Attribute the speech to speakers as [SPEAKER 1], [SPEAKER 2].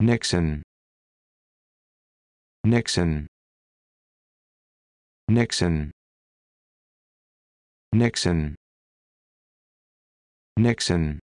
[SPEAKER 1] Nixon Nixon Nixon Nixon Nixon